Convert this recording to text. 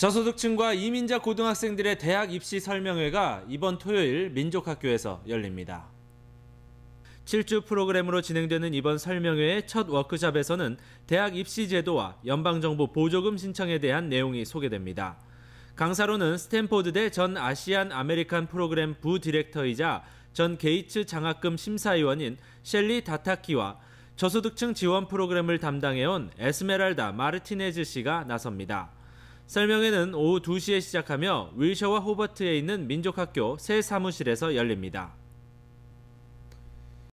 저소득층과 이민자 고등학생들의 대학 입시 설명회가 이번 토요일 민족학교에서 열립니다. 7주 프로그램으로 진행되는 이번 설명회의 첫워크샵에서는 대학 입시 제도와 연방정부 보조금 신청에 대한 내용이 소개됩니다. 강사로는 스탠포드대 전 아시안 아메리칸 프로그램 부 디렉터이자 전 게이츠 장학금 심사위원인 셸리 다타키와 저소득층 지원 프로그램을 담당해온 에스메랄다 마르티네즈 씨가 나섭니다. 설명회는 오후 2시에 시작하며 윌셔와 호버트에 있는 민족학교 새 사무실에서 열립니다.